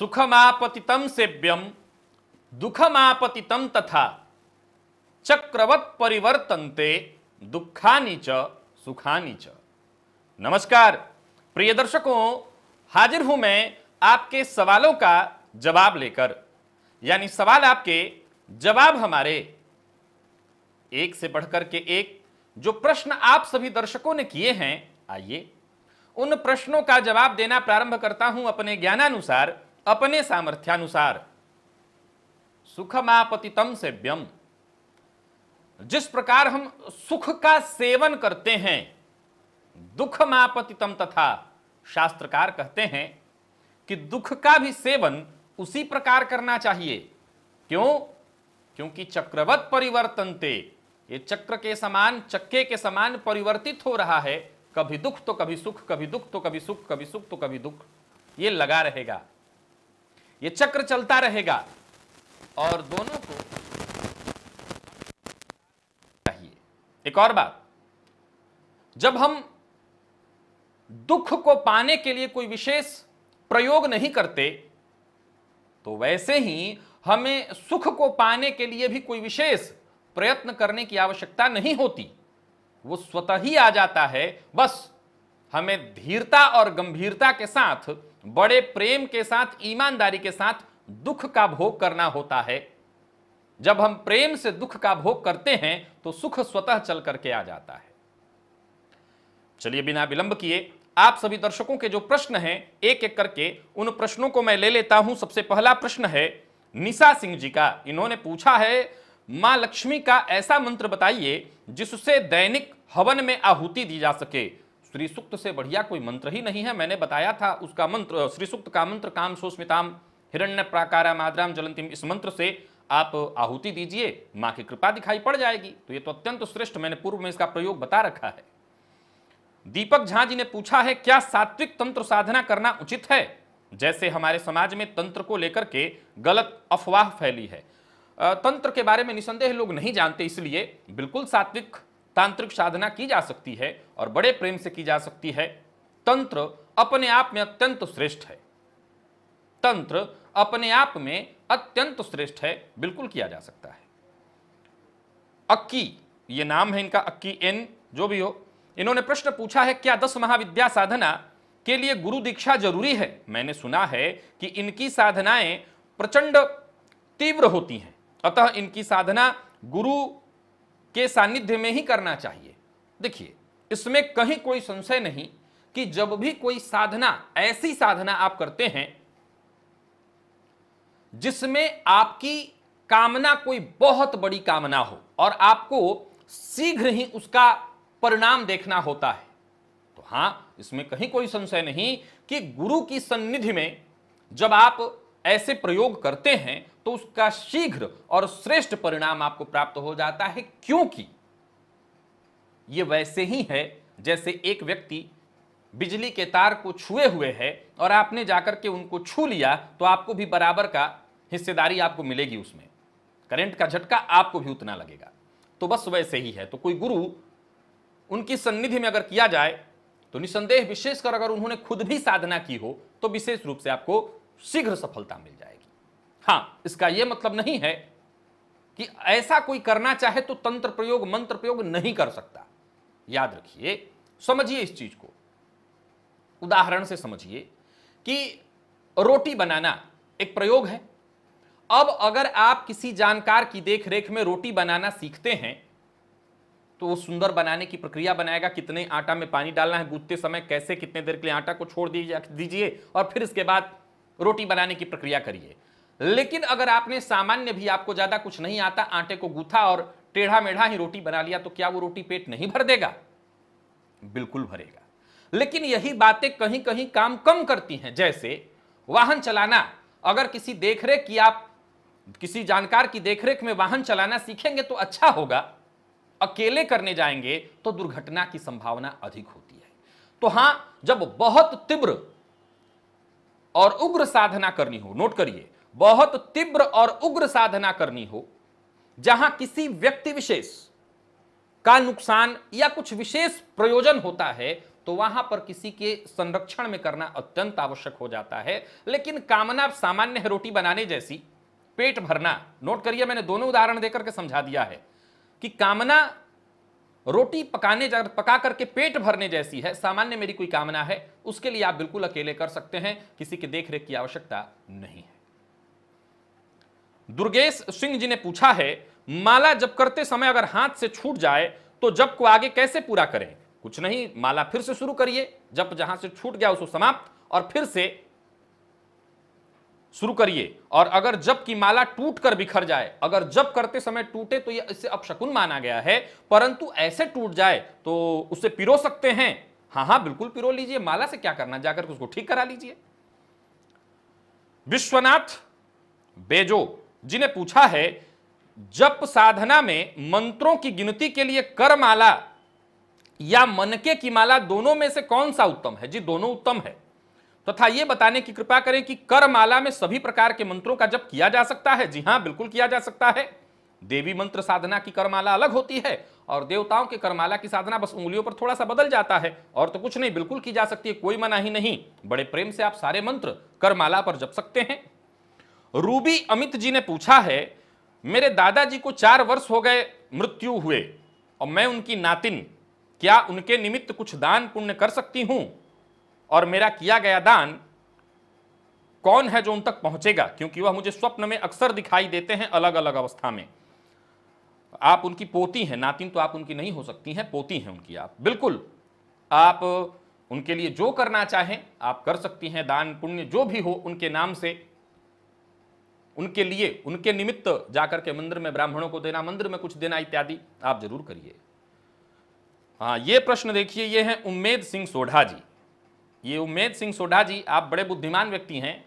सुखमापतितम सेव्यम दुखमापतितम तथा चक्रवत परिवर्तनते दुखानी च सुखानी च नमस्कार प्रिय दर्शकों हाजिर हूं मैं आपके सवालों का जवाब लेकर यानी सवाल आपके जवाब हमारे एक से बढ़कर के एक जो प्रश्न आप सभी दर्शकों ने किए हैं आइए उन प्रश्नों का जवाब देना प्रारंभ करता हूं अपने ज्ञानानुसार अपने सामर्थ्यानुसार सुखमापतितम सेव्यम जिस प्रकार हम सुख का सेवन करते हैं दुखमापतितम तथा शास्त्रकार कहते हैं कि दुख का भी सेवन उसी प्रकार करना चाहिए क्यों क्योंकि चक्रवत परिवर्तनते ये चक्र के समान चक्के के समान परिवर्तित हो रहा है कभी दुख तो कभी सुख कभी दुख तो कभी सुख कभी सुख तो कभी दुख ये लगा रहेगा ये चक्र चलता रहेगा और दोनों को चाहिए एक और बात जब हम दुख को पाने के लिए कोई विशेष प्रयोग नहीं करते तो वैसे ही हमें सुख को पाने के लिए भी कोई विशेष प्रयत्न करने की आवश्यकता नहीं होती वो स्वतः ही आ जाता है बस हमें धीरता और गंभीरता के साथ बड़े प्रेम के साथ ईमानदारी के साथ दुख का भोग करना होता है जब हम प्रेम से दुख का भोग करते हैं तो सुख स्वतः चल करके आ जाता है चलिए बिना विलंब किए आप सभी दर्शकों के जो प्रश्न हैं एक एक करके उन प्रश्नों को मैं ले लेता हूं सबसे पहला प्रश्न है निशा सिंह जी का इन्होंने पूछा है मां लक्ष्मी का ऐसा मंत्र बताइए जिससे दैनिक हवन में आहुति दी जा सके श्री सुक्त से बढ़िया कोई मंत्र ही नहीं है मैंने बताया था उसका मंत्र श्री सुक्त का मंत्र काम सोस्मिताम हिरण्य प्राकारा माद्राम जलंतिम इस मंत्र से आप आहुति दीजिए माँ की कृपा दिखाई पड़ जाएगी तो ये तो अत्यंत श्रेष्ठ मैंने पूर्व में इसका प्रयोग बता रखा है दीपक झा जी ने पूछा है क्या सात्विक तंत्र साधना करना उचित है जैसे हमारे समाज में तंत्र को लेकर के गलत अफवाह फैली है तंत्र के बारे में निसंदेह लोग नहीं जानते इसलिए बिल्कुल सात्विक तांत्रिक साधना की जा सकती है और बड़े प्रेम से की जा सकती है तंत्र अपने आप में अत्यंत श्रेष्ठ है तंत्र अपने आप में अत्यंत श्रेष्ठ है बिल्कुल किया जा सकता है अक्की ये नाम है इनका अक्की एन जो भी हो इन्होंने प्रश्न पूछा है क्या दस महाविद्या साधना के लिए गुरु दीक्षा जरूरी है मैंने सुना है कि इनकी साधनाएं प्रचंड तीव्र होती हैं अतः इनकी साधना गुरु के सानिध्य में ही करना चाहिए देखिए इसमें कहीं कोई संशय नहीं कि जब भी कोई साधना ऐसी साधना आप करते हैं जिसमें आपकी कामना कोई बहुत बड़ी कामना हो और आपको शीघ्र ही उसका परिणाम देखना होता है तो हां इसमें कहीं कोई संशय नहीं कि गुरु की सन्निधि में जब आप ऐसे प्रयोग करते हैं तो उसका शीघ्र और श्रेष्ठ परिणाम आपको प्राप्त हो जाता है क्योंकि ये वैसे ही है जैसे एक व्यक्ति बिजली के तार को छुए हुए है और आपने जाकर के उनको छू लिया तो आपको भी बराबर का हिस्सेदारी आपको मिलेगी उसमें करंट का झटका आपको भी उतना लगेगा तो बस वैसे ही है तो कोई गुरु उनकी सन्निधि में अगर किया जाए तो निसंदेह विशेषकर अगर उन्होंने खुद भी साधना की हो तो विशेष रूप से आपको शीघ्र सफलता मिल जाएगी हाँ इसका यह मतलब नहीं है कि ऐसा कोई करना चाहे तो तंत्र प्रयोग मंत्र प्रयोग नहीं कर सकता याद रखिए समझिए इस चीज को उदाहरण से समझिए कि रोटी बनाना एक प्रयोग है अब अगर आप किसी जानकार की देखरेख में रोटी बनाना सीखते हैं तो वो सुंदर बनाने की प्रक्रिया बनाएगा कितने आटा में पानी डालना है गूंथते समय कैसे कितने देर के लिए आटा को छोड़ दीजिए और फिर इसके बाद रोटी बनाने की प्रक्रिया करिए लेकिन अगर आपने सामान्य भी आपको ज्यादा कुछ नहीं आता आटे को गूथा और टेढ़ा मेढ़ा ही रोटी बना लिया तो क्या वो रोटी पेट नहीं भर देगा बिल्कुल भरेगा लेकिन यही बातें कहीं कहीं काम कम करती हैं जैसे वाहन चलाना अगर किसी देखरेख की आप किसी जानकार की देखरेख में वाहन चलाना सीखेंगे तो अच्छा होगा अकेले करने जाएंगे तो दुर्घटना की संभावना अधिक होती है तो हां जब बहुत तीव्र और उग्र साधना करनी हो नोट करिए बहुत तीव्र और उग्र साधना करनी हो जहां किसी व्यक्ति विशेष का नुकसान या कुछ विशेष प्रयोजन होता है तो वहां पर किसी के संरक्षण में करना अत्यंत आवश्यक हो जाता है लेकिन कामना सामान्य है रोटी बनाने जैसी पेट भरना नोट करिए मैंने दोनों उदाहरण देकर के समझा दिया है कि कामना रोटी पकाने जा पका करके पेट भरने जैसी है सामान्य मेरी कोई कामना है उसके लिए आप बिल्कुल अकेले कर सकते हैं किसी की देख रेख की आवश्यकता नहीं है दुर्गेश सिंह जी ने पूछा है माला जब करते समय अगर हाथ से छूट जाए तो जब को आगे कैसे पूरा करें कुछ नहीं माला फिर से शुरू करिए जब जहां से छूट गया उसको समाप्त और फिर से शुरू करिए और अगर जब की माला टूट कर बिखर जाए अगर जब करते समय टूटे तो यह इससे अपशकुन माना गया है परंतु ऐसे टूट जाए तो उसे पिरो सकते हैं हाँ हाँ बिल्कुल पिरो लीजिए माला से क्या करना जाकर उसको ठीक करा लीजिए विश्वनाथ बेजो जिन्हें पूछा है जप साधना में मंत्रों की गिनती के लिए कर माला या मनके की माला दोनों में से कौन सा उत्तम है जी दोनों उत्तम है तथा तो ये बताने की कृपा करें कि कर माला में सभी प्रकार के मंत्रों का जप किया जा सकता है जी हाँ बिल्कुल किया जा सकता है देवी मंत्र साधना की करमाला अलग होती है और देवताओं के करमाला की साधना बस उंगलियों पर थोड़ा सा बदल जाता है और तो कुछ नहीं बिल्कुल की जा सकती है कोई मना ही नहीं बड़े प्रेम से आप सारे मंत्र करमाला पर जप सकते हैं रूबी अमित जी ने पूछा है मेरे दादाजी को चार वर्ष हो गए मृत्यु हुए और मैं उनकी नातिन क्या उनके निमित्त कुछ दान पुण्य कर सकती हूं और मेरा किया गया दान कौन है जो उन तक पहुंचेगा क्योंकि वह मुझे स्वप्न में अक्सर दिखाई देते हैं अलग अलग अवस्था में आप उनकी पोती हैं नातिन तो आप उनकी नहीं हो सकती हैं पोती हैं उनकी आप बिल्कुल आप उनके लिए जो करना चाहें आप कर सकती हैं दान पुण्य जो भी हो उनके नाम से उनके लिए उनके निमित्त जाकर के मंदिर में ब्राह्मणों को देना मंदिर में कुछ देना इत्यादि आप जरूर करिए हाँ ये प्रश्न देखिए ये है उम्मेद सिंह सोढ़ा जी ये उमेद सिंह सोढ़ा जी आप बड़े बुद्धिमान व्यक्ति हैं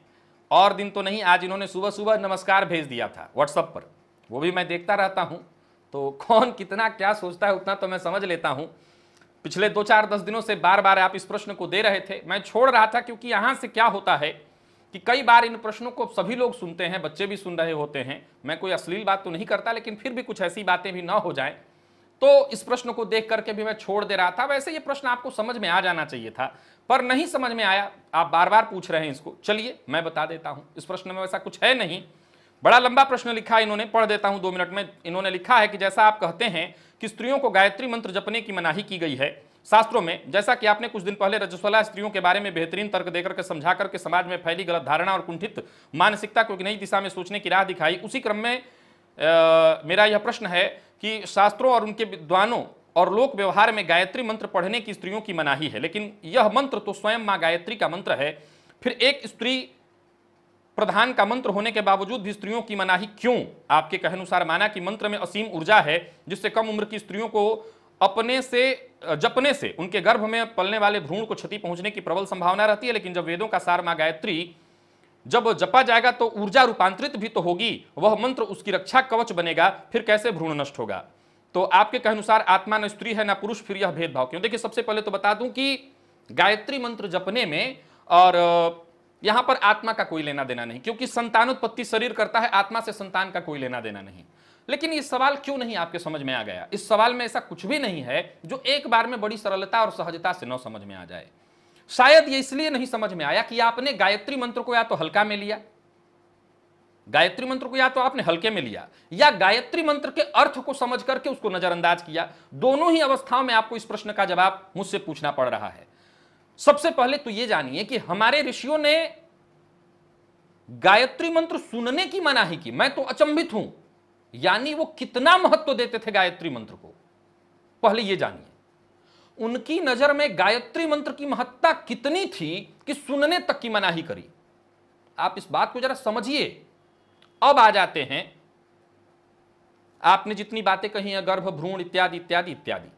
और दिन तो नहीं आज इन्होंने सुबह सुबह नमस्कार भेज दिया था व्हाट्सअप पर वो भी मैं देखता रहता हूँ तो कौन कितना क्या सोचता है उतना तो मैं समझ लेता हूँ पिछले दो चार दस दिनों से बार बार आप इस प्रश्न को दे रहे थे मैं छोड़ रहा था क्योंकि यहाँ से क्या होता है कि कई बार इन प्रश्नों को सभी लोग सुनते हैं बच्चे भी सुन रहे होते हैं मैं कोई अश्लील बात तो नहीं करता लेकिन फिर भी कुछ ऐसी बातें भी ना हो जाएं तो इस प्रश्न को देख करके भी मैं छोड़ दे रहा था वैसे ये प्रश्न आपको समझ में आ जाना चाहिए था पर नहीं समझ में आया आप बार बार पूछ रहे हैं इसको चलिए मैं बता देता हूं इस प्रश्न में वैसा कुछ है नहीं बड़ा लंबा प्रश्न लिखा इन्होंने पढ़ देता हूं दो मिनट में इन्होंने लिखा है कि जैसा आप कहते हैं कि स्त्रियों को गायत्री मंत्र जपने की मनाही की गई है शास्त्रों में जैसा कि आपने कुछ दिन पहले रजस्वला स्त्रियों के बारे में बेहतरीन तर्क देकर के समझा करके समाज में फैली गलत धारणा और कुंठित मानसिकता को एक नई दिशा में सोचने की राह दिखाई उसी क्रम में आ, मेरा यह प्रश्न है कि शास्त्रों और उनके विद्वानों और लोक व्यवहार में गायत्री मंत्र पढ़ने की स्त्रियों की मनाही है लेकिन यह मंत्र तो स्वयं माँ गायत्री का मंत्र है फिर एक स्त्री प्रधान का मंत्र होने के बावजूद भी स्त्रियों की मनाही क्यों आपके कहे अनुसार माना कि मंत्र में असीम ऊर्जा है जिससे कम उम्र की स्त्रियों को अपने से जपने से उनके गर्भ में पलने वाले भ्रूण को क्षति पहुंचने की प्रबल संभावना रहती है लेकिन जब वेदों का सार माँ गायत्री जब जपा जाएगा तो ऊर्जा रूपांतरित भी तो होगी वह मंत्र उसकी रक्षा कवच बनेगा फिर कैसे भ्रूण नष्ट होगा तो आपके अनुसार आत्मा न स्त्री है ना पुरुष फिर यह भेदभाव क्यों देखिए सबसे पहले तो बता दूं कि गायत्री मंत्र जपने में और यहां पर आत्मा का कोई लेना देना नहीं क्योंकि संतानोत्पत्ति शरीर करता है आत्मा से संतान का कोई लेना देना नहीं लेकिन ये सवाल क्यों नहीं आपके समझ में आ गया इस सवाल में ऐसा कुछ भी नहीं है जो एक बार में बड़ी सरलता और सहजता से न समझ में आ जाए शायद ये इसलिए नहीं समझ में आया कि आपने गायत्री मंत्र को या तो हल्का में लिया गायत्री मंत्र को या तो आपने हल्के में लिया या गायत्री मंत्र के अर्थ को समझ करके उसको नजरअंदाज किया दोनों ही अवस्थाओं में आपको इस प्रश्न का जवाब मुझसे पूछना पड़ रहा है सबसे पहले तो यह जानिए कि हमारे ऋषियों ने गायत्री मंत्र सुनने की मनाही की मैं तो अचंभित हूं यानी वो कितना महत्व देते थे गायत्री मंत्र को पहले यह जानिए उनकी नजर में गायत्री मंत्र की महत्ता कितनी थी कि सुनने तक की मनाही करी आप इस बात को जरा समझिए अब आ जाते हैं आपने जितनी बातें कही हैं गर्भ भ्रूण इत्यादि इत्यादि इत्यादि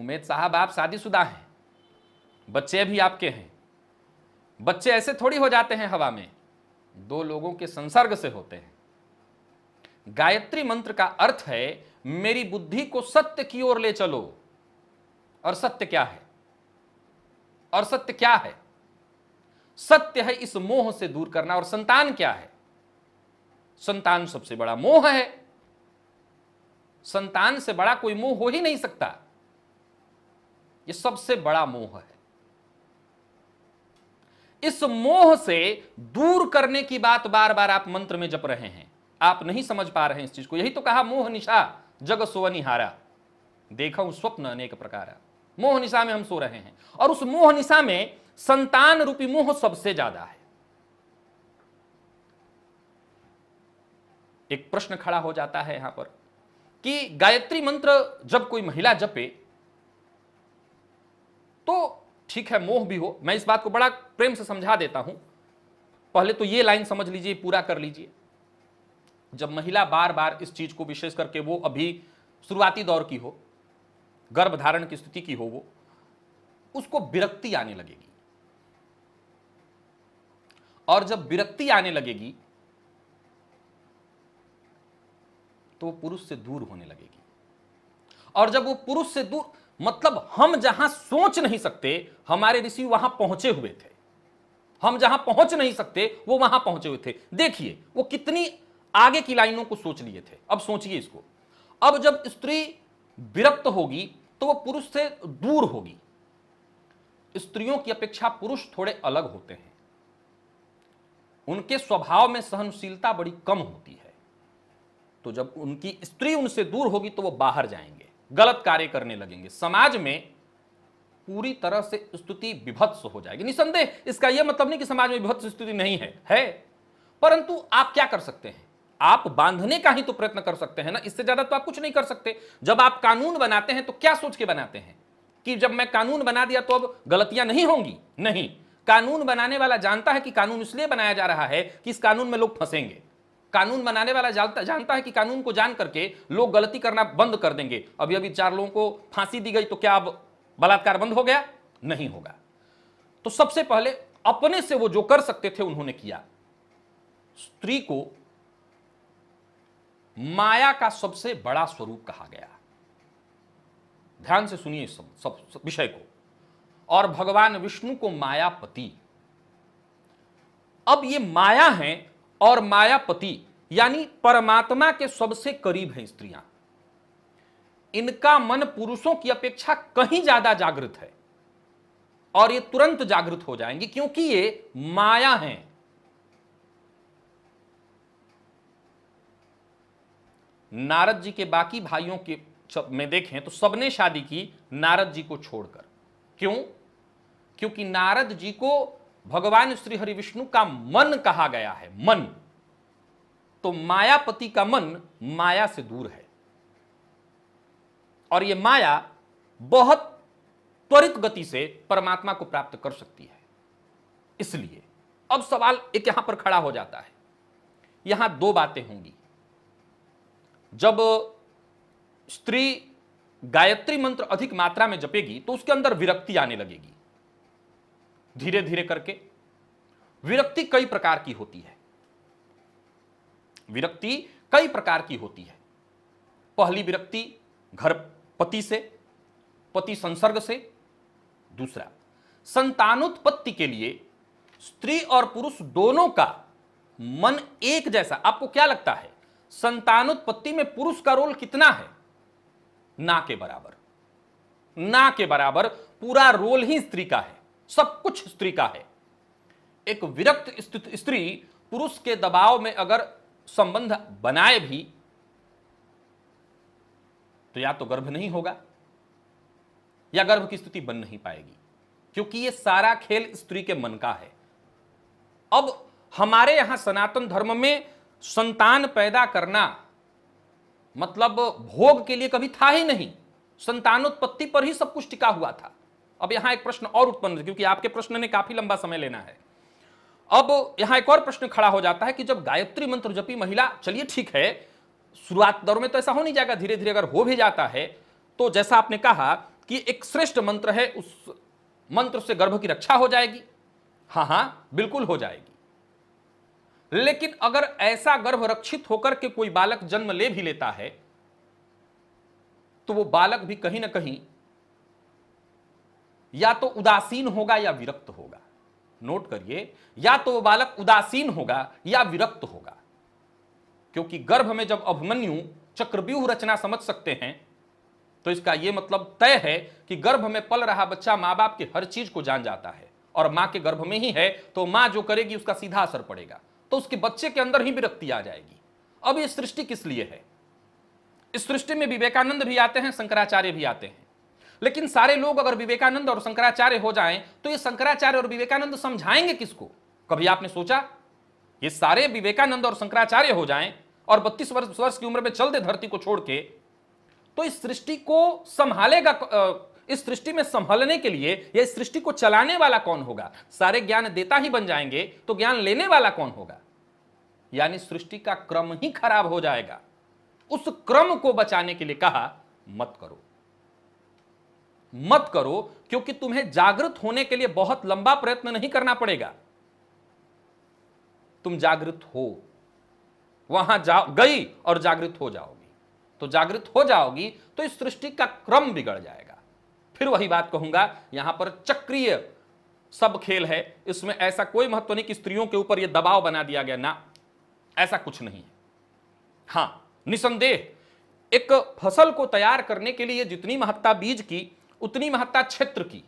उमेद साहब आप शादीशुदा हैं बच्चे भी आपके हैं बच्चे ऐसे थोड़ी हो जाते हैं हवा में दो लोगों के संसर्ग से होते हैं गायत्री मंत्र का अर्थ है मेरी बुद्धि को सत्य की ओर ले चलो और सत्य क्या है और सत्य क्या है सत्य है इस मोह से दूर करना और संतान क्या है संतान सबसे बड़ा मोह है संतान से बड़ा कोई मोह हो ही नहीं सकता यह सबसे बड़ा मोह है इस मोह से दूर करने की बात बार बार आप मंत्र में जप रहे हैं आप नहीं समझ पा रहे हैं इस चीज को यही तो कहा मोह निशा जग सोवनिहारा देखा स्वप्न अनेक प्रकार मोह निशा में हम सो रहे हैं और उस मोह निशा में संतान रूपी मोह सबसे ज्यादा है एक प्रश्न खड़ा हो जाता है यहां पर कि गायत्री मंत्र जब कोई महिला जपे तो ठीक है मोह भी हो मैं इस बात को बड़ा प्रेम से समझा देता हूं पहले तो ये लाइन समझ लीजिए पूरा कर लीजिए जब महिला बार बार इस चीज को विशेष करके वो अभी शुरुआती दौर की हो गर्भधारण की स्थिति की हो वो उसको विरक्ति आने लगेगी और जब विरक्ति आने लगेगी तो वो पुरुष से दूर होने लगेगी और जब वो पुरुष से दूर मतलब हम जहां सोच नहीं सकते हमारे ऋषि वहां पहुंचे हुए थे हम जहां पहुंच नहीं सकते वो वहां पहुंचे हुए थे देखिए वो कितनी आगे की लाइनों को सोच लिए थे अब सोचिए इसको अब जब स्त्री विरक्त होगी तो वो पुरुष से दूर होगी स्त्रियों की अपेक्षा पुरुष थोड़े अलग होते हैं उनके स्वभाव में सहनशीलता बड़ी कम होती है तो जब उनकी स्त्री उनसे दूर होगी तो वो बाहर जाएंगे गलत कार्य करने लगेंगे समाज में पूरी तरह से स्तुति विभत्स हो जाएगी निसंदेह इसका यह मतलब नहीं कि समाज में विभत्स स्तुति नहीं है है परंतु आप क्या कर सकते हैं आप बांधने का ही तो प्रयत्न कर सकते हैं ना इससे ज्यादा तो आप कुछ नहीं कर सकते जब आप कानून बनाते हैं तो क्या सोच के बनाते हैं कि जब मैं कानून बना दिया तो अब गलतियां नहीं होंगी नहीं कानून बनाने वाला जानता है कि कानून इसलिए बनाया जा रहा है कि इस कानून में लोग फंसेंगे कानून बनाने वाला जानता जानता है कि कानून को जान करके लोग गलती करना बंद कर देंगे अभी अभी चार लोगों को फांसी दी गई तो क्या अब बलात्कार बंद हो गया नहीं होगा तो सबसे पहले अपने से वो जो कर सकते थे उन्होंने किया स्त्री को माया का सबसे बड़ा स्वरूप कहा गया ध्यान से सुनिए सब विषय को और भगवान विष्णु को मायापति अब ये माया है और मायापति यानी परमात्मा के सबसे करीब हैं स्त्रियां इनका मन पुरुषों की अपेक्षा कहीं ज्यादा जागृत है और ये तुरंत जागृत हो जाएंगी क्योंकि ये माया हैं नारद जी के बाकी भाइयों के में देखें तो सबने शादी की नारद जी को छोड़कर क्यों क्योंकि नारद जी को भगवान श्री हरि विष्णु का मन कहा गया है मन तो मायापति का मन माया से दूर है और ये माया बहुत त्वरित गति से परमात्मा को प्राप्त कर सकती है इसलिए अब सवाल एक यहां पर खड़ा हो जाता है यहां दो बातें होंगी जब स्त्री गायत्री मंत्र अधिक मात्रा में जपेगी तो उसके अंदर विरक्ति आने लगेगी धीरे धीरे करके विरक्ति कई प्रकार की होती है विरक्ति कई प्रकार की होती है पहली विरक्ति घर पति से पति संसर्ग से दूसरा संतानोत्पत्ति के लिए स्त्री और पुरुष दोनों का मन एक जैसा आपको क्या लगता है संतानोत्पत्ति में पुरुष का रोल कितना है ना के बराबर ना के बराबर पूरा रोल ही स्त्री का है सब कुछ स्त्री का है एक विरक्त स्त्री पुरुष के दबाव में अगर संबंध बनाए भी तो या तो गर्भ नहीं होगा या गर्भ की स्थिति बन नहीं पाएगी क्योंकि ये सारा खेल स्त्री के मन का है अब हमारे यहां सनातन धर्म में संतान पैदा करना मतलब भोग के लिए कभी था ही नहीं संतानोत्पत्ति पर ही सब कुछ टिका हुआ था अब यहां एक प्रश्न और उत्पन्न क्योंकि आपके प्रश्न ने काफी लंबा समय लेना है अब यहां एक और प्रश्न खड़ा हो जाता है कि जब गायत्री मंत्र जपी महिला चलिए ठीक है शुरुआत दौर में तो ऐसा हो नहीं जाएगा धीरे धीरे अगर हो भी जाता है तो जैसा आपने कहा कि एक श्रेष्ठ मंत्र है उस मंत्र से गर्भ की रक्षा हो जाएगी हाँ हाँ बिल्कुल हो जाएगी लेकिन अगर ऐसा गर्भ रक्षित होकर के कोई बालक जन्म ले भी लेता है तो वो बालक भी कहीं ना कहीं या तो उदासीन होगा या विरक्त होगा नोट करिए या तो वह बालक उदासीन होगा या विरक्त होगा क्योंकि गर्भ में जब अभिमन्यु चक्रव्यूह रचना समझ सकते हैं तो इसका यह मतलब तय है कि गर्भ में पल रहा बच्चा मां बाप के हर चीज को जान जाता है और मां के गर्भ में ही है तो मां जो करेगी उसका सीधा असर पड़ेगा तो उसके बच्चे के अंदर ही विरक्ति आ जाएगी अब यह सृष्टि किस लिए है इस सृष्टि में विवेकानंद भी आते हैं शंकराचार्य भी आते हैं लेकिन सारे लोग अगर विवेकानंद और शंकराचार्य हो जाएं तो ये शंकराचार्य और विवेकानंद समझाएंगे किसको कभी आपने सोचा ये सारे विवेकानंद और शंकराचार्य हो जाएं और 32 वर्ष वर्ष की उम्र में चल दे धरती को छोड़ के तो इस सृष्टि को संभालेगा इस सृष्टि में संभालने के लिए या इस सृष्टि को चलाने वाला कौन होगा सारे ज्ञान देता ही बन जाएंगे तो ज्ञान लेने वाला कौन होगा यानी सृष्टि का क्रम ही खराब हो जाएगा उस क्रम को बचाने के लिए कहा मत करो मत करो क्योंकि तुम्हें जागृत होने के लिए बहुत लंबा प्रयत्न नहीं करना पड़ेगा तुम जागृत हो वहां जा गई और जागृत हो जाओगी तो जागृत हो जाओगी तो इस सृष्टि का क्रम बिगड़ जाएगा फिर वही बात कहूंगा यहां पर चक्रीय सब खेल है इसमें ऐसा कोई महत्व नहीं कि स्त्रियों के ऊपर यह दबाव बना दिया गया ना ऐसा कुछ नहीं है हां निसंदेह एक फसल को तैयार करने के लिए जितनी महत्ता बीज की उतनी महत्ता क्षेत्र की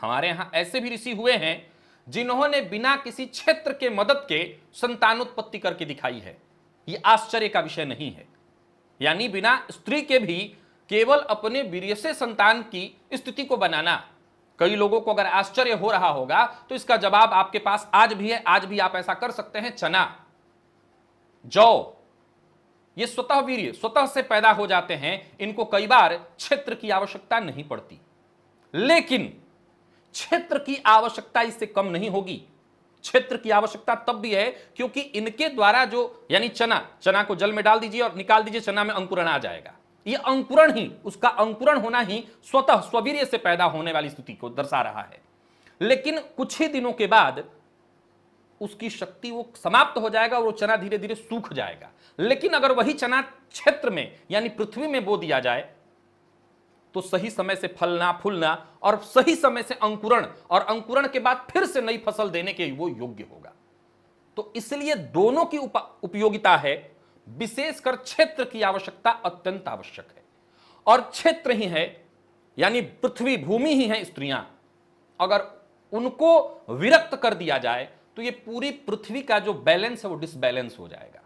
हमारे यहां ऐसे भी ऋषि हुए हैं जिन्होंने बिना किसी क्षेत्र के मदद के संतानोत्पत्ति करके दिखाई है यह आश्चर्य का विषय नहीं है यानी बिना स्त्री के भी केवल अपने वीर्य से संतान की स्थिति को बनाना कई लोगों को अगर आश्चर्य हो रहा होगा तो इसका जवाब आपके पास आज भी है आज भी आप ऐसा कर सकते हैं चना जौ ये स्वतः वीर्य स्वतः से पैदा हो जाते हैं इनको कई बार क्षेत्र की आवश्यकता नहीं पड़ती लेकिन क्षेत्र की आवश्यकता इससे कम नहीं होगी क्षेत्र की आवश्यकता तब भी है क्योंकि इनके द्वारा जो यानी चना चना को जल में डाल दीजिए और निकाल दीजिए चना में अंकुरण आ जाएगा यह अंकुरण ही उसका अंकुरण होना ही स्वतः स्वीर से पैदा होने वाली स्थिति को दर्शा रहा है लेकिन कुछ ही दिनों के बाद उसकी शक्ति वो समाप्त हो जाएगा और वो चना धीरे धीरे सूख जाएगा लेकिन अगर वही चना क्षेत्र में यानी पृथ्वी में बो दिया जाए तो सही समय से फलना फूलना और सही समय से अंकुरण और अंकुरण के बाद फिर से नई फसल देने के वो योग्य होगा तो इसलिए दोनों की उपयोगिता है विशेषकर क्षेत्र की आवश्यकता अत्यंत आवश्यक है और क्षेत्र ही है यानी पृथ्वी भूमि ही है स्त्रियां अगर उनको विरक्त कर दिया जाए तो ये पूरी पृथ्वी का जो बैलेंस है वो डिसबैलेंस हो जाएगा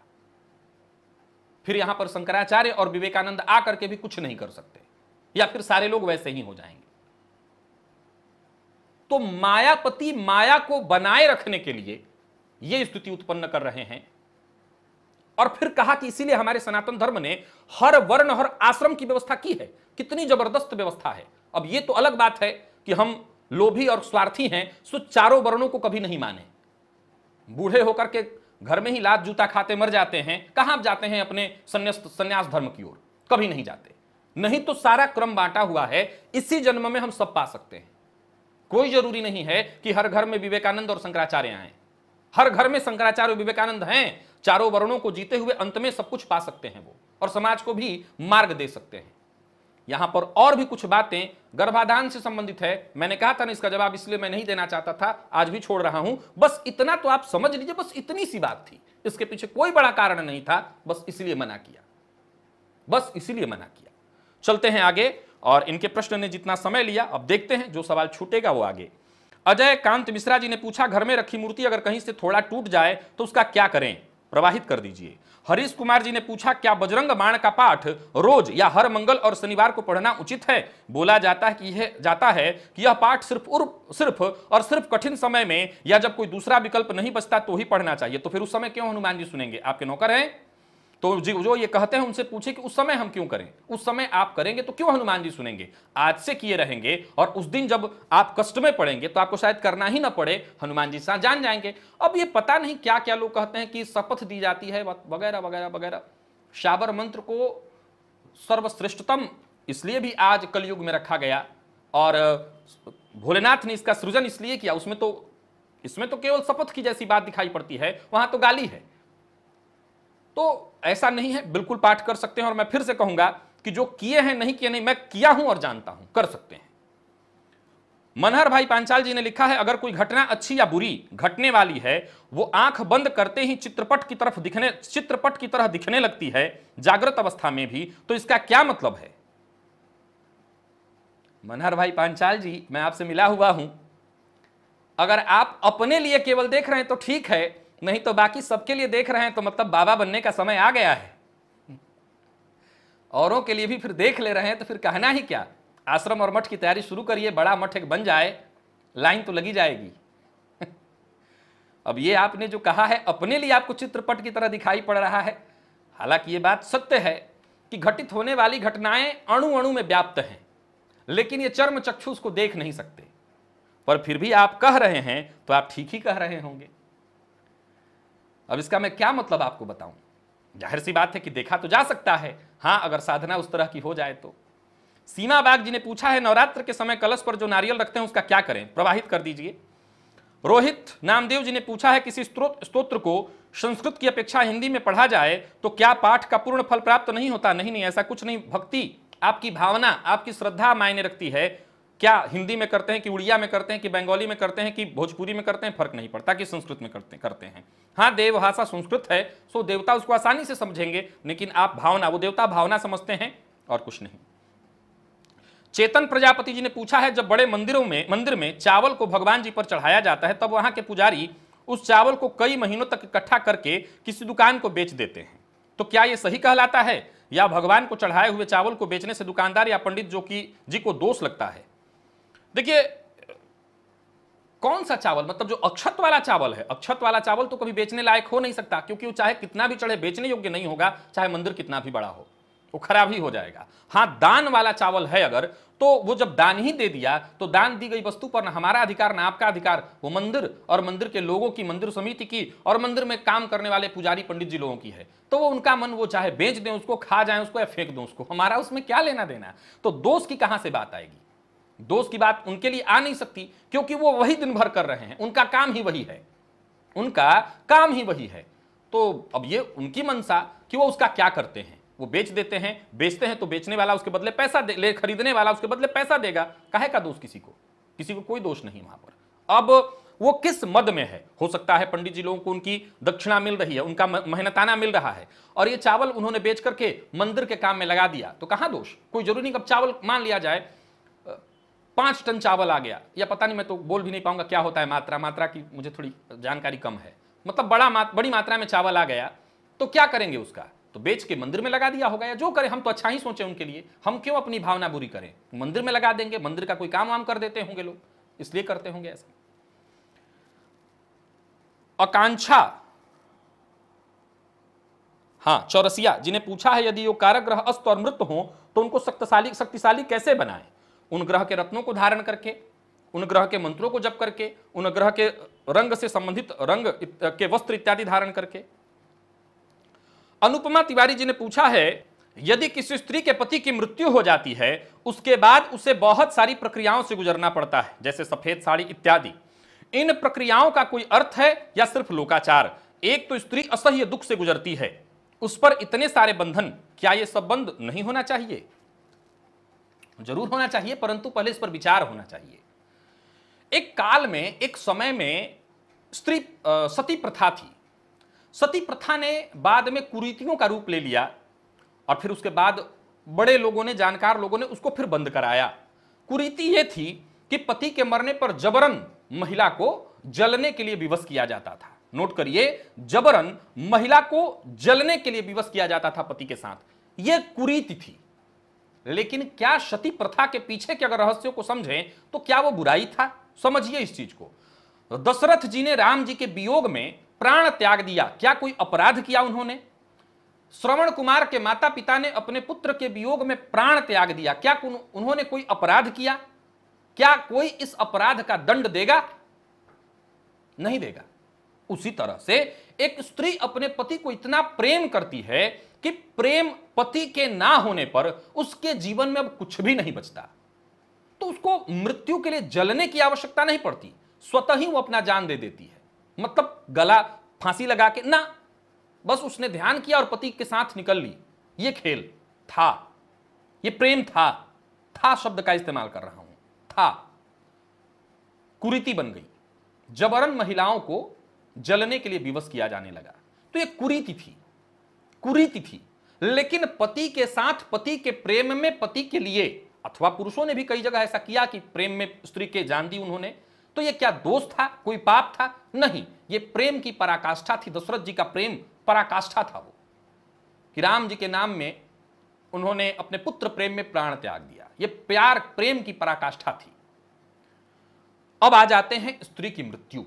फिर यहां पर शंकराचार्य और विवेकानंद आकर के भी कुछ नहीं कर सकते या फिर सारे लोग वैसे ही हो जाएंगे तो मायापति माया को बनाए रखने के लिए यह स्थिति उत्पन्न कर रहे हैं और फिर कहा कि इसीलिए हमारे सनातन धर्म ने हर वर्ण हर आश्रम की व्यवस्था की है कितनी जबरदस्त व्यवस्था है अब यह तो अलग बात है कि हम लोभी और स्वार्थी हैं सो चारों वर्णों को कभी नहीं माने बूढ़े होकर के घर में ही लात जूता खाते मर जाते हैं कहाँ जाते हैं अपने संन्यास धर्म की ओर कभी नहीं जाते नहीं तो सारा क्रम बांटा हुआ है इसी जन्म में हम सब पा सकते हैं कोई जरूरी नहीं है कि हर घर में विवेकानंद और शंकराचार्य आए हर घर में शंकराचार्य विवेकानंद हैं चारों वर्णों को जीते हुए अंत में सब कुछ पा सकते हैं वो और समाज को भी मार्ग दे सकते हैं यहां पर और भी कुछ बातें गर्भाधान से संबंधित है मैंने कहा था ना इसका जवाब इसलिए मैं नहीं देना चाहता था आज भी छोड़ रहा हूं बस इतना तो आप समझ लीजिए बस इतनी सी बात थी इसके पीछे कोई बड़ा कारण नहीं था बस इसलिए मना किया बस इसीलिए मना किया चलते हैं आगे और इनके प्रश्न ने जितना समय लिया अब देखते हैं जो सवाल छूटेगा वो आगे अजय कांत मिश्रा जी ने पूछा घर में रखी मूर्ति अगर कहीं से थोड़ा टूट जाए तो उसका क्या करें प्रवाहित कर दीजिए हरीश कुमार जी ने पूछा क्या बजरंग बाण का पाठ रोज या हर मंगल और शनिवार को पढ़ना उचित है बोला जाता है कि यह जाता है कि यह पाठ सिर्फ उर्फ सिर्फ और सिर्फ कठिन समय में या जब कोई दूसरा विकल्प नहीं बचता तो ही पढ़ना चाहिए तो फिर उस समय क्यों हनुमान जी सुनेंगे आपके नौकर हैं तो जो ये कहते हैं उनसे पूछे कि उस समय हम क्यों करें उस समय आप करेंगे तो क्यों हनुमान जी सुनेंगे आज से किए रहेंगे और उस दिन जब आप कष्ट में पड़ेंगे तो आपको शायद करना ही ना पड़े हनुमान जी सा जान जाएंगे अब ये पता नहीं क्या क्या लोग कहते हैं कि शपथ दी जाती है वगैरह वगैरह वगैरह शाबर मंत्र को सर्वश्रेष्ठतम इसलिए भी आज कलयुग में रखा गया और भोलेनाथ ने इसका सृजन इसलिए किया उसमें तो इसमें तो केवल शपथ की जैसी बात दिखाई पड़ती है वहां तो गाली है तो ऐसा नहीं है बिल्कुल पाठ कर सकते हैं और मैं फिर से कहूंगा कि जो किए हैं नहीं किए नहीं मैं किया हूं और जानता हूं कर सकते हैं मनहर भाई पांचाल जी ने लिखा है अगर कोई घटना अच्छी या बुरी घटने वाली है वो आंख बंद करते ही चित्रपट की तरफ दिखने चित्रपट की तरह दिखने लगती है जागृत अवस्था में भी तो इसका क्या मतलब है मनहर भाई पांचाल जी मैं आपसे मिला हुआ हूं अगर आप अपने लिए केवल देख रहे हैं तो ठीक है नहीं तो बाकी सबके लिए देख रहे हैं तो मतलब बाबा बनने का समय आ गया है औरों के लिए भी फिर देख ले रहे हैं तो फिर कहना ही क्या आश्रम और मठ की तैयारी शुरू करिए बड़ा मठ एक बन जाए लाइन तो लगी जाएगी अब ये आपने जो कहा है अपने लिए आपको चित्रपट की तरह दिखाई पड़ रहा है हालांकि ये बात सत्य है कि घटित होने वाली घटनाएं अणु अणु में व्याप्त हैं लेकिन ये चर्म चक्षु उसको देख नहीं सकते पर फिर भी आप कह रहे हैं तो आप ठीक ही कह रहे होंगे अब इसका मैं क्या मतलब आपको बताऊं जाहिर सी बात है कि देखा तो जा सकता है हाँ अगर साधना उस तरह की हो जाए तो सीमा बाग जी ने पूछा है नवरात्र के समय कलश पर जो नारियल रखते हैं उसका क्या करें प्रवाहित कर दीजिए रोहित नामदेव जी ने पूछा है किसी स्त्रोत्र को संस्कृत की अपेक्षा हिंदी में पढ़ा जाए तो क्या पाठ का पूर्ण फल प्राप्त नहीं होता नहीं नहीं ऐसा कुछ नहीं भक्ति आपकी भावना आपकी श्रद्धा मायने रखती है क्या हिंदी में करते हैं कि उड़िया में करते हैं कि बंगाली में करते हैं कि भोजपुरी में करते हैं फर्क नहीं पड़ता कि संस्कृत में करते करते हैं हाँ देवभाषा संस्कृत है सो देवता उसको आसानी से समझेंगे लेकिन आप भावना वो देवता भावना समझते हैं और कुछ नहीं चेतन प्रजापति जी ने पूछा है जब बड़े मंदिरों में मंदिर में चावल को भगवान जी पर चढ़ाया जाता है तब वहां के पुजारी उस चावल को कई महीनों तक इकट्ठा करके किसी दुकान को बेच देते हैं तो क्या ये सही कहलाता है या भगवान को चढ़ाए हुए चावल को बेचने से दुकानदार या पंडित जो कि जी को दोष लगता है देखिए कौन सा चावल मतलब जो अक्षत वाला चावल है अक्षत वाला चावल तो कभी बेचने लायक हो नहीं सकता क्योंकि वो चाहे कितना भी चढ़े बेचने योग्य नहीं होगा चाहे मंदिर कितना भी बड़ा हो वो खराब ही हो जाएगा हाँ दान वाला चावल है अगर तो वो जब दान ही दे दिया तो दान दी गई वस्तु पर ना हमारा अधिकार ना आपका अधिकार वो मंदिर और मंदिर के लोगों की मंदिर समिति की और मंदिर में काम करने वाले पुजारी पंडित जी लोगों की है तो वो उनका मन वो चाहे बेच दें उसको खा जाए उसको या फेंक दें उसको हमारा उसमें क्या लेना देना तो दोष की कहां से बात आएगी दोष की बात उनके लिए आ नहीं सकती क्योंकि वो वही दिन भर कर रहे हैं उनका काम ही वही है उनका काम ही वही है तो अब ये उनकी मनसा कि वो उसका क्या करते हैं वो बेच देते हैं बेचते हैं तो बेचने वाला उसके बदले पैसा ले खरीदने वाला उसके बदले पैसा देगा कहे का दोष किसी को किसी को कोई दोष नहीं वहां पर अब वो किस मद में है हो सकता है पंडित जी लोगों को उनकी दक्षिणा मिल रही है उनका मेहनताना मिल रहा है और ये चावल उन्होंने बेच करके मंदिर के काम में लगा दिया तो कहां दोष कोई जरूरी नहीं कब चावल मान लिया जाए पांच टन चावल आ गया या पता नहीं मैं तो बोल भी नहीं पाऊंगा क्या होता है मात्रा मात्रा की मुझे थोड़ी जानकारी कम है मतलब बड़ा मात, बड़ी मात्रा में चावल आ गया तो क्या करेंगे उसका तो बेच के मंदिर में लगा दिया होगा या जो करें हम तो अच्छा ही सोचें उनके लिए हम क्यों अपनी भावना बुरी करें मंदिर में लगा देंगे मंदिर का कोई काम वाम कर देते होंगे लोग इसलिए करते होंगे ऐसा आकांक्षा हाँ चौरसिया जिन्हें पूछा है यदि वो कारक ग्रह अस्त और मृत हो तो उनको शक्तिशाली शक्तिशाली कैसे बनाएं उन ग्रह के रत्नों को धारण करके उन ग्रह के मंत्रों को जप करके उन ग्रह के रंग से संबंधित रंग के वस्त्र इत्यादि धारण करके अनुपमा तिवारी जी ने पूछा है यदि किसी स्त्री के पति की मृत्यु हो जाती है उसके बाद उसे बहुत सारी प्रक्रियाओं से गुजरना पड़ता है जैसे सफेद साड़ी इत्यादि इन प्रक्रियाओं का कोई अर्थ है या सिर्फ लोकाचार एक तो स्त्री असह्य दुख से गुजरती है उस पर इतने सारे बंधन क्या ये सब बंद नहीं होना चाहिए जरूर होना चाहिए परंतु पहले इस पर विचार होना चाहिए एक काल में एक समय में स्त्री सती प्रथा थी सती प्रथा ने बाद में कुरीतियों का रूप ले लिया और फिर उसके बाद बड़े लोगों ने जानकार लोगों ने उसको फिर बंद कराया कुरीति ये थी कि पति के मरने पर जबरन महिला को जलने के लिए विवश किया जाता था नोट करिए जबरन महिला को जलने के लिए विवश किया जाता था पति के साथ यह कुरीति थी लेकिन क्या सती प्रथा के पीछे के अगर रहस्यों को समझें तो क्या वो बुराई था समझिए इस चीज को दशरथ जी ने राम जी के वियोग में प्राण त्याग दिया क्या कोई अपराध किया उन्होंने श्रवण कुमार के माता पिता ने अपने पुत्र के वियोग में प्राण त्याग दिया क्या उन्होंने कोई अपराध किया क्या कोई इस अपराध का दंड देगा नहीं देगा उसी तरह से एक स्त्री अपने पति को इतना प्रेम करती है कि प्रेम पति के ना होने पर उसके जीवन में अब कुछ भी नहीं बचता तो उसको मृत्यु के लिए जलने की आवश्यकता नहीं पड़ती स्वतः ही वो अपना जान दे देती है मतलब गला फांसी लगा के ना बस उसने ध्यान किया और पति के साथ निकल ली ये खेल था ये प्रेम था था शब्द का इस्तेमाल कर रहा हूं था कुरीति बन गई जबरन महिलाओं को जलने के लिए विवश किया जाने लगा तो ये कुरीति थी कुरीति थी लेकिन पति के साथ पति के प्रेम में पति के लिए अथवा पुरुषों ने भी कई जगह ऐसा किया कि प्रेम में स्त्री के जान दी उन्होंने तो ये क्या दोष था कोई पाप था नहीं ये प्रेम की पराकाष्ठा थी दशरथ जी का प्रेम पराकाष्ठा था वो कि राम जी के नाम में उन्होंने अपने पुत्र प्रेम में प्राण त्याग दिया ये प्यार प्रेम की पराकाष्ठा थी अब आ जाते हैं स्त्री की मृत्यु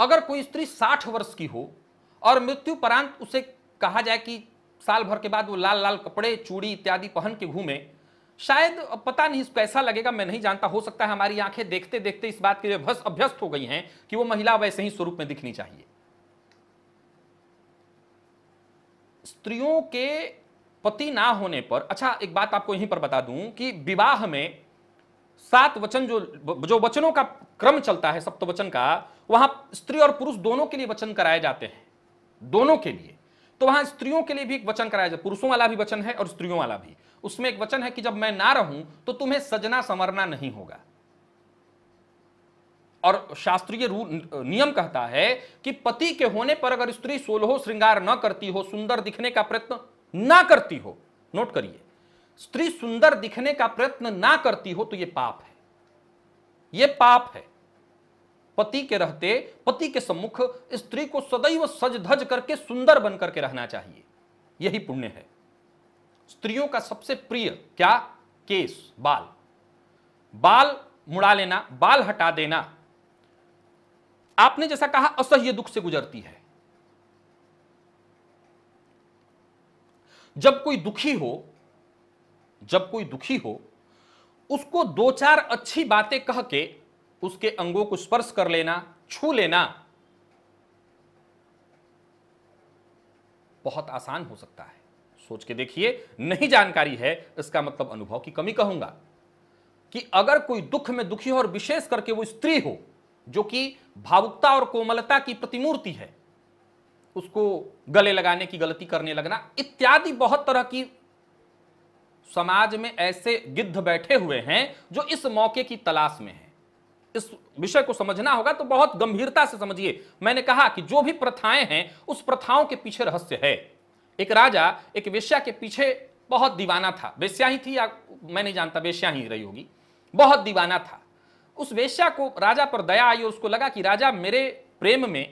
अगर कोई स्त्री साठ वर्ष की हो और मृत्यु परांत उसे कहा जाए कि साल भर के बाद वो लाल लाल कपड़े चूड़ी इत्यादि पहन के घूमे शायद पता नहीं कैसा लगेगा मैं नहीं जानता हो सकता है हमारी आंखें देखते देखते इस बात के लिए अभ्यस्त हो गई हैं कि वो महिला वैसे ही स्वरूप में दिखनी चाहिए स्त्रियों के पति ना होने पर अच्छा एक बात आपको यहीं पर बता दूं कि विवाह में सात वचन जो जो वचनों का क्रम चलता है सप्तवचन का वहां स्त्री और पुरुष दोनों के लिए वचन कराए जाते हैं दोनों के लिए तो वहां स्त्रियों के लिए भी एक वचन कराया जाता पुरुषों वाला भी वचन है और स्त्रियों वाला भी उसमें एक वचन है कि जब मैं ना रहूं तो तुम्हें सजना संवरना नहीं होगा और शास्त्रीय नियम कहता है कि पति के होने पर अगर स्त्री सोलहो श्रृंगार न करती हो सुंदर दिखने का प्रयत्न ना करती हो नोट करिए स्त्री सुंदर दिखने का प्रयत्न ना करती हो तो यह पाप है यह पाप है पति के रहते पति के सम्मुख स्त्री को सदैव सज धज करके सुंदर बन करके रहना चाहिए यही पुण्य है स्त्रियों का सबसे प्रिय क्या केस बाल बाल मुड़ा लेना बाल हटा देना आपने जैसा कहा असह्य दुख से गुजरती है जब कोई दुखी हो जब कोई दुखी हो उसको दो चार अच्छी बातें कह के उसके अंगों को स्पर्श कर लेना छू लेना बहुत आसान हो सकता है सोच के देखिए नहीं जानकारी है इसका मतलब अनुभव की कमी कहूंगा कि अगर कोई दुख में दुखी हो और विशेष करके वो स्त्री हो जो कि भावुकता और कोमलता की प्रतिमूर्ति है उसको गले लगाने की गलती करने लगना इत्यादि बहुत तरह की समाज में ऐसे गिद्ध बैठे हुए हैं जो इस मौके की तलाश में हैं इस विषय को समझना होगा तो बहुत गंभीरता से समझिए मैंने कहा कि जो भी प्रथाएं हैं उस प्रथाओं के पीछे रहस्य है एक राजा एक वेश्या के पीछे बहुत दीवाना था वेश्या ही थी या मैं नहीं जानता वेश्या ही रही होगी बहुत दीवाना था उस वेश्या को राजा पर दया आई और उसको लगा कि राजा मेरे प्रेम में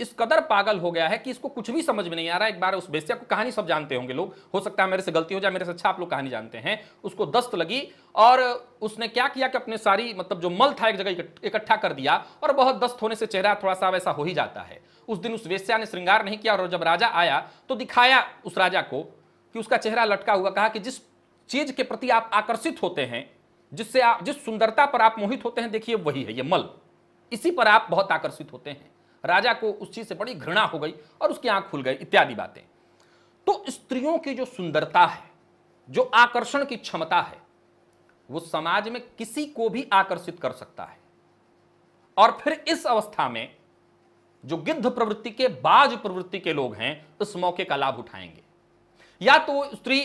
इस कदर पागल हो गया है कि इसको कुछ भी समझ में नहीं आ रहा है एक बार उस बेस्या को कहानी सब जानते होंगे लोग हो सकता है मेरे से गलती हो जाए मेरे से अच्छा आप लोग कहानी जानते हैं उसको दस्त लगी और उसने क्या किया कि अपने सारी मतलब जो मल था एक जगह इकट्ठा कर दिया और बहुत दस्त होने से चेहरा थोड़ा सा वैसा हो ही जाता है उस दिन उस वेश्या ने श्रृंगार नहीं किया और जब राजा आया तो दिखाया उस राजा को कि उसका चेहरा लटका हुआ कहा कि जिस चीज के प्रति आप आकर्षित होते हैं जिससे आप जिस सुंदरता पर आप मोहित होते हैं देखिए वही है ये मल इसी पर आप बहुत आकर्षित होते हैं राजा को उस चीज से बड़ी घृणा हो गई और उसकी आंख खुल गई इत्यादि बातें तो स्त्रियों की जो सुंदरता है जो आकर्षण की क्षमता है वो समाज में किसी को भी आकर्षित कर सकता है और फिर इस अवस्था में जो गिद्ध प्रवृत्ति के बाज प्रवृत्ति के लोग हैं इस मौके का लाभ उठाएंगे या तो स्त्री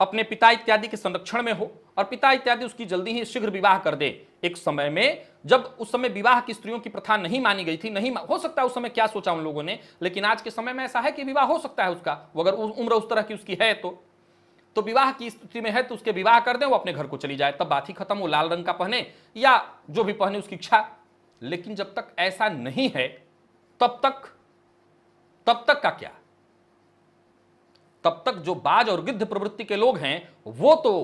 अपने पिता इत्यादि के संरक्षण में हो और पिता इत्यादि उसकी जल्दी ही शीघ्र विवाह कर दे एक समय में जब उस समय विवाह की स्त्रियों की प्रथा नहीं मानी गई थी नहीं हो सकता है उस समय क्या सोचा उन लोगों ने लेकिन आज के समय में ऐसा है कि विवाह हो सकता है उसका अगर उम्र उस तरह की उसकी है तो तो विवाह की स्थिति में है तो उसके विवाह कर दें वो अपने घर को चली जाए तब बात ही खत्म वो लाल रंग का पहने या जो भी पहने उसकी इच्छा लेकिन जब तक ऐसा नहीं है तब तक तब तक का क्या तब तक जो बाज और गिद्ध प्रवृत्ति के लोग हैं वो तो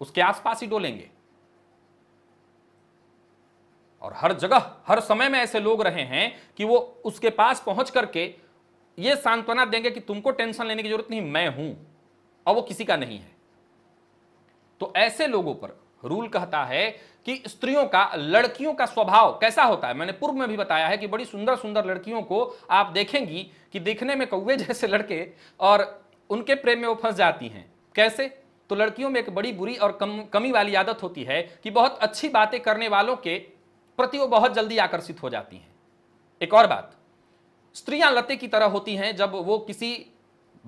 उसके आसपास ही डोलेंगे और हर जगह हर समय में ऐसे लोग रहे हैं कि वो उसके पास पहुंच करके ये सांत्वना देंगे कि तुमको टेंशन लेने की जरूरत नहीं मैं हूं और वो किसी का नहीं है तो ऐसे लोगों पर रूल कहता है कि स्त्रियों का लड़कियों का स्वभाव कैसा होता है मैंने पूर्व में भी बताया है कि बड़ी सुंदर सुंदर लड़कियों को आप देखेंगी कि देखने में कौए जैसे लड़के और उनके प्रेम में वो फंस जाती हैं कैसे तो लड़कियों में एक बड़ी बुरी और कम कमी वाली आदत होती है कि बहुत अच्छी बातें करने वालों के प्रति वो बहुत जल्दी आकर्षित हो जाती हैं एक और बात स्त्रियां लते की तरह होती हैं जब वो किसी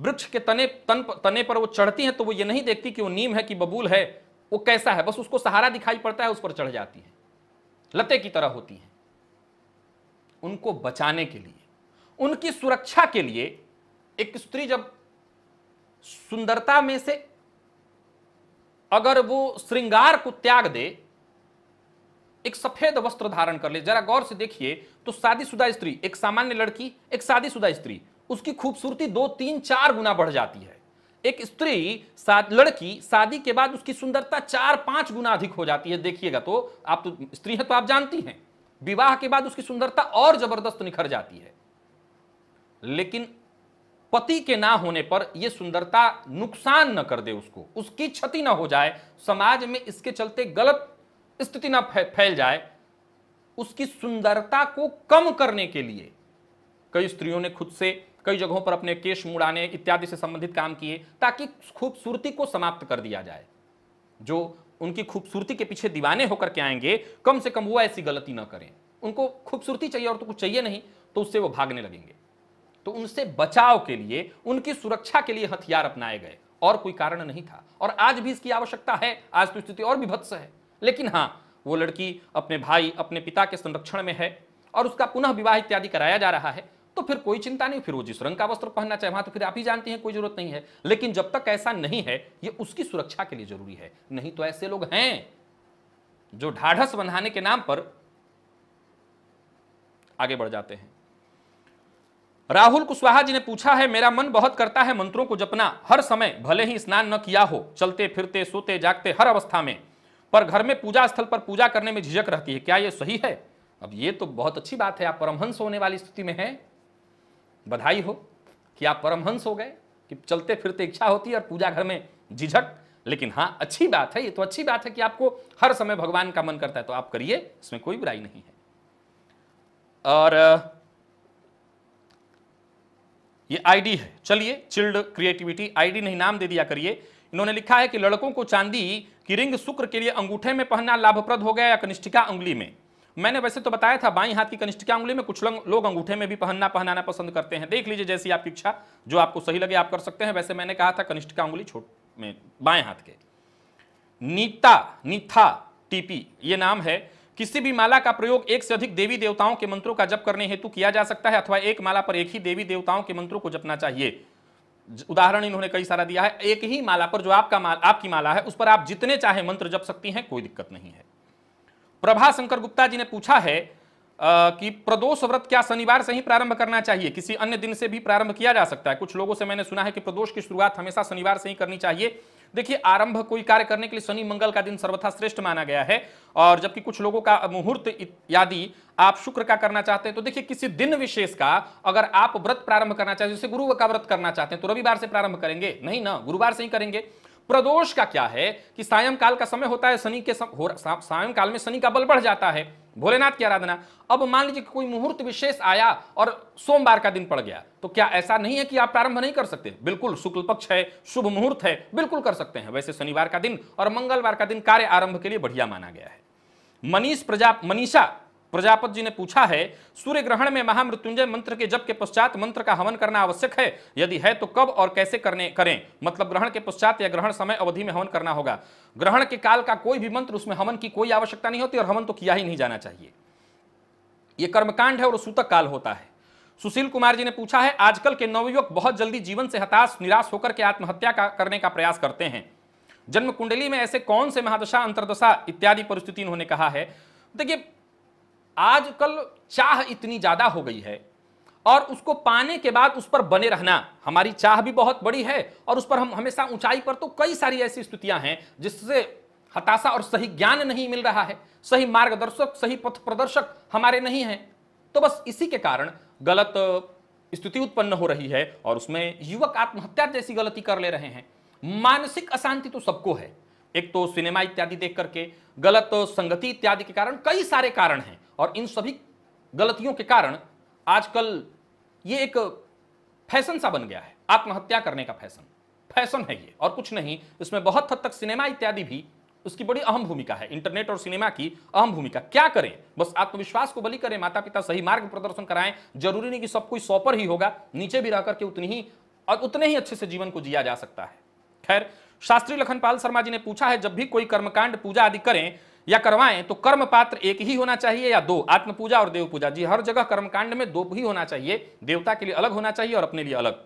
वृक्ष के तने तन तने पर वो चढ़ती हैं तो वो ये नहीं देखती कि वो नीम है कि बबूल है वो कैसा है बस उसको सहारा दिखाई पड़ता है उस पर चढ़ जाती है लते की तरह होती हैं उनको बचाने के लिए उनकी सुरक्षा के लिए एक स्त्री जब सुंदरता में से अगर वो श्रृंगार को त्याग दे एक सफेद वस्त्र धारण कर ले जरा गौर से देखिए तो शादीशुदा स्त्री एक सामान्य लड़की एक शादीशुदा स्त्री उसकी खूबसूरती दो तीन चार गुना बढ़ जाती है एक स्त्री साद, लड़की शादी के बाद उसकी सुंदरता चार पांच गुना अधिक हो जाती है देखिएगा तो आप तो स्त्री है तो आप जानती हैं विवाह के बाद उसकी सुंदरता और जबरदस्त निखर जाती है लेकिन पति के ना होने पर यह सुंदरता नुकसान न कर दे उसको उसकी क्षति ना हो जाए समाज में इसके चलते गलत स्थिति ना फैल जाए उसकी सुंदरता को कम करने के लिए कई स्त्रियों ने खुद से कई जगहों पर अपने केश मुड़ाने इत्यादि से संबंधित काम किए ताकि खूबसूरती को समाप्त कर दिया जाए जो उनकी खूबसूरती के पीछे दीवाने होकर के आएंगे कम से कम वो ऐसी गलती ना करें उनको खूबसूरती चाहिए और तो कुछ चाहिए नहीं तो उससे वो भागने लगेंगे तो उनसे बचाव के लिए उनकी सुरक्षा के लिए हथियार अपनाए गए और कोई कारण नहीं था और आज भी इसकी आवश्यकता है आज तो स्थिति और भी भत्स है लेकिन हाँ वो लड़की अपने भाई अपने पिता के संरक्षण में है और उसका पुनः विवाह इत्यादि कराया जा रहा है तो फिर कोई चिंता नहीं फिर वो जिस रंग का वस्त्र पहनना चाहे वहां तो फिर आप ही जानती हैं कोई जरूरत नहीं है लेकिन जब तक ऐसा नहीं है ये उसकी सुरक्षा के लिए जरूरी है नहीं तो ऐसे लोग हैं जो ढाढ़स बंधाने के नाम पर आगे बढ़ जाते हैं राहुल कुशवाहा जी ने पूछा है मेरा मन बहुत करता है मंत्रों को जपना हर समय भले ही स्नान न किया हो चलते फिरते सोते जागते हर अवस्था में पर घर में पूजा स्थल पर पूजा करने में झिझक रहती है क्या यह सही है अब ये तो बहुत अच्छी बात है आप परमहंस होने वाली स्थिति में हैं बधाई हो कि आप परमहंस हो गए कि चलते फिरते इच्छा होती है और पूजा घर में झिझक लेकिन हाँ अच्छी बात है ये तो अच्छी बात है कि आपको हर समय भगवान का मन करता है तो आप करिए इसमें कोई बुराई नहीं है और ये आईडी है चलिए चिल्ड क्रिएटिविटी आईडी नहीं नाम दे दिया करिए इन्होंने लिखा है कि लड़कों को चांदी की रिंग शुक्र के लिए अंगूठे में पहनना लाभप्रद हो गया या कनिष्ठिका उंगली में मैंने वैसे तो बताया था बाई हाथ की कनिष्ठिका उंगली में कुछ लोग अंगूठे में भी पहनना पहनाना पसंद करते हैं देख लीजिए जैसी आपकी इच्छा जो आपको सही लगे आप कर सकते हैं वैसे मैंने कहा था कनिष्ठिका उंगली छोट में बाएं हाथ के नीता नीथा टीपी ये नाम है किसी भी माला का प्रयोग एक से अधिक देवी देवताओं के मंत्रों का जप करने हेतु किया जा सकता है अथवा एक माला पर एक ही देवी देवताओं के मंत्रों को जपना चाहिए उदाहरण इन्होंने कई सारा दिया है एक ही माला पर जो आपका माल आपकी माला है उस पर आप जितने चाहे मंत्र जप सकती हैं कोई दिक्कत नहीं है प्रभा शंकर गुप्ता जी ने पूछा है कि प्रदोष व्रत क्या शनिवार से ही प्रारंभ करना चाहिए किसी अन्य दिन से भी प्रारंभ किया जा सकता है कुछ लोगों से मैंने सुना है कि प्रदोष की शुरुआत हमेशा शनिवार से ही करनी चाहिए देखिए आरंभ कोई कार्य करने के लिए शनि मंगल का दिन सर्वथा श्रेष्ठ माना गया है और जबकि कुछ लोगों का मुहूर्त यदि आप शुक्र का करना चाहते हैं तो देखिए किसी दिन विशेष का अगर आप व्रत प्रारंभ करना चाहते हैं जैसे गुरु का व्रत करना चाहते हैं तो रविवार से प्रारंभ करेंगे नहीं ना गुरुवार से ही करेंगे प्रदोष का क्या है कि सायंकाल का समय होता है शनि के सायंकाल में शनि का बल बढ़ जाता है भोलेनाथ की आराधना अब मान लीजिए कोई मुहूर्त विशेष आया और सोमवार का दिन पड़ गया तो क्या ऐसा नहीं है कि आप प्रारंभ नहीं कर सकते बिल्कुल शुक्ल पक्ष है शुभ मुहूर्त है बिल्कुल कर सकते हैं वैसे शनिवार का दिन और मंगलवार का दिन कार्य आरंभ के लिए बढ़िया माना गया है मनीष प्रजा मनीषा प्रजापत जी ने पूछा है सूर्य ग्रहण में महामृत्युंजय मंत्र के जप के पश्चात मंत्र का हवन करना आवश्यक है यदि है तो कब और कैसे करने करें मतलब ग्रहण के पश्चात या ग्रहण समय अवधि में हवन करना होगा ग्रहण के काल का कोई भी मंत्र उसमें हवन की कोई आवश्यकता नहीं होती और हवन तो किया ही नहीं जाना चाहिए यह कर्मकांड है और सूतक काल होता है सुशील कुमार जी ने पूछा है आजकल के नवयुवक बहुत जल्दी जीवन से हताश निराश होकर के आत्महत्या का करने का प्रयास करते हैं जन्म कुंडली में ऐसे कौन से महादशा अंतरदशा इत्यादि परिस्थिति उन्होंने कहा है देखिए आजकल चाह इतनी ज़्यादा हो गई है और उसको पाने के बाद उस पर बने रहना हमारी चाह भी बहुत बड़ी है और उस पर हम हमेशा ऊंचाई पर तो कई सारी ऐसी स्थितियां हैं जिससे हताशा और सही ज्ञान नहीं मिल रहा है सही मार्गदर्शक सही पथ प्रदर्शक हमारे नहीं हैं तो बस इसी के कारण गलत स्थिति उत्पन्न हो रही है और उसमें युवक आत्महत्या जैसी गलती कर ले रहे हैं मानसिक अशांति तो सबको है एक तो सिनेमा इत्यादि देख करके गलत संगति इत्यादि के कारण कई सारे कारण हैं और इन सभी गलतियों के कारण आजकल ये एक फैशन सा बन गया है आत्महत्या करने का फैशन फैशन है ये और कुछ नहीं इसमें बहुत हद तक सिनेमा इत्यादि भी उसकी बड़ी अहम भूमिका है इंटरनेट और सिनेमा की अहम भूमिका क्या करें बस आत्मविश्वास को बली करें माता पिता सही मार्ग प्रदर्शन कराएं जरूरी नहीं कि सब कोई सौपर ही होगा नीचे भी रह करके उतनी ही और उतने ही अच्छे से जीवन को जिया जा सकता है खैर शास्त्री लखनपाल शर्मा जी ने पूछा है जब भी कोई कर्मकांड पूजा आदि करें या करवाएं तो कर्म पात्र एक ही होना चाहिए या दो आत्म पूजा और देव पूजा जी हर जगह कर्मकांड में दो ही होना चाहिए देवता के लिए अलग होना चाहिए और अपने लिए अलग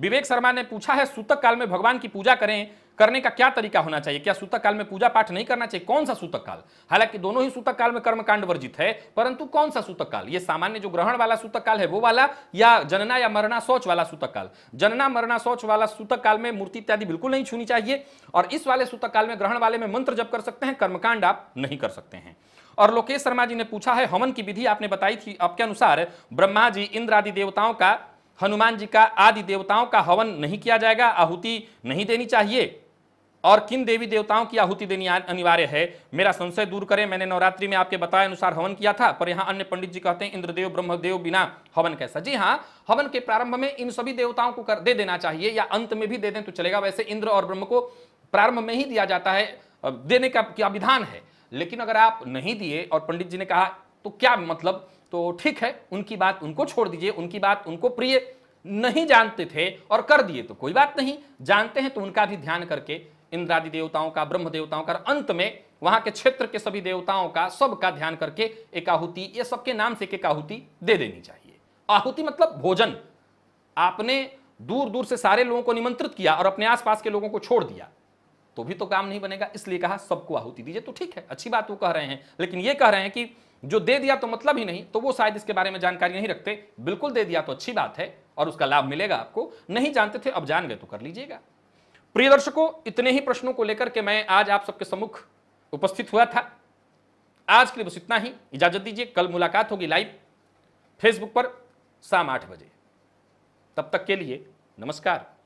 विवेक शर्मा ने पूछा है सूतक काल में भगवान की पूजा करें करने का क्या तरीका होना चाहिए क्या सूतक काल में पूजा पाठ नहीं करना चाहिए कौन सा सूतक काल हालांकि दोनों ही सूतक काल में कर्मकांड वर्जित है परंतु कौन सा सूतक काल ये सामान्य जो ग्रहण वाला सूतक काल है वो वाला या जनना या मरना शौच वाला सूतक काल जनना मरना शौच वाला सूतक काल में मूर्ति इत्यादि बिल्कुल नहीं छूनी चाहिए और इस वाले सूतक काल में ग्रहण वाले में मंत्र जब कर सकते हैं कर्मकांड आप नहीं कर सकते हैं और लोकेश शर्मा जी ने पूछा है हवन की विधि आपने बताई थी आपके अनुसार ब्रह्मा जी इंद्र आदि देवताओं का हनुमान जी का आदि देवताओं का हवन नहीं किया जाएगा आहुति नहीं देनी चाहिए और किन देवी देवताओं की आहुति देनी अनिवार्य है मेरा संशय दूर करें मैंने नवरात्रि में आपके बताए अनुसार हवन किया था पर यहाँ अन्य पंडित जी कहते हैं इंद्रदेव ब्रह्मदेव बिना हवन कैसा जी हाँ हवन के प्रारंभ में इन सभी देवताओं को कर दे देना चाहिए या अंत में भी दे दें तो चलेगा वैसे इंद्र और ब्रह्म को प्रारंभ में ही दिया जाता है देने का क्या विधान है लेकिन अगर आप नहीं दिए और पंडित जी ने कहा तो क्या मतलब तो ठीक है उनकी बात उनको छोड़ दीजिए उनकी बात उनको प्रिय नहीं जानते थे और कर दिए तो कोई बात नहीं जानते हैं तो उनका भी ध्यान करके इंद्रादि देवताओं का ब्रह्म देवताओं का अंत में वहां के क्षेत्र के सभी देवताओं का सबका ध्यान करके एक आहुति ये सबके नाम से एक आहुति दे देनी चाहिए आहुति मतलब भोजन आपने दूर दूर से सारे लोगों को निमंत्रित किया और अपने आसपास के लोगों को छोड़ दिया तो भी तो काम नहीं बनेगा इसलिए कहा सबको आहुति दीजिए तो ठीक है अच्छी बात वो कह रहे हैं लेकिन ये कह रहे हैं कि जो दे दिया तो मतलब ही नहीं तो वो शायद इसके बारे में जानकारी नहीं रखते बिल्कुल दे दिया तो अच्छी बात है और उसका लाभ मिलेगा आपको नहीं जानते थे अब जान गए तो कर लीजिएगा प्रिय दर्शकों इतने ही प्रश्नों को लेकर के मैं आज आप सबके सम्मुख उपस्थित हुआ था आज के लिए बस इतना ही इजाजत दीजिए कल मुलाकात होगी लाइव फेसबुक पर शाम आठ बजे तब तक के लिए नमस्कार